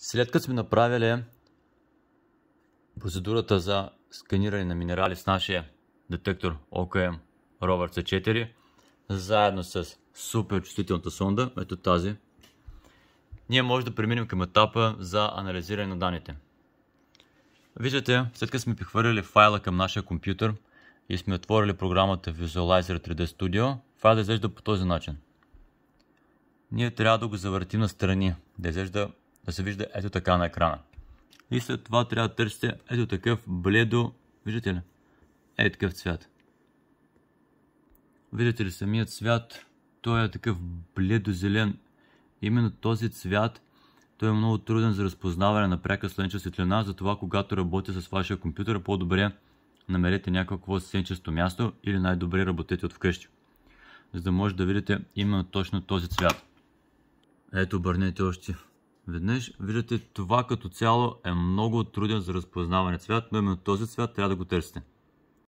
След като сме направили процедурата за сканиране на минерали с нашия детектор OKM Rover C4, заедно с суперчувствителната сонда, ето тази, ние може да преминем към етапа за анализиране на данните. Виждате, след като сме прихвърлили файла към нашия компютър и сме отворили програмата Visualizer 3D Studio, файлът изглежда по този начин. Ние трябва да го завъртим на страни, да изглежда да се вижда ето така на екрана. И след това трябва да търсите ето такъв бледо, виждате ли? Е такъв цвят. Виждате ли самият цвят? Той е такъв бледо-зелен. Именно този цвят той е много труден за разпознаване на пряка слънчева светлина, затова когато работя с вашия компютър, по-добре намерете някакво сенчесто място или най-добре работете от вкъщи, за да може да видите именно точно този цвят. Ето, обърнете още Веднъж виждате това като цяло е много труден за разпознаване цвят, но именно този цвят трябва да го търсите.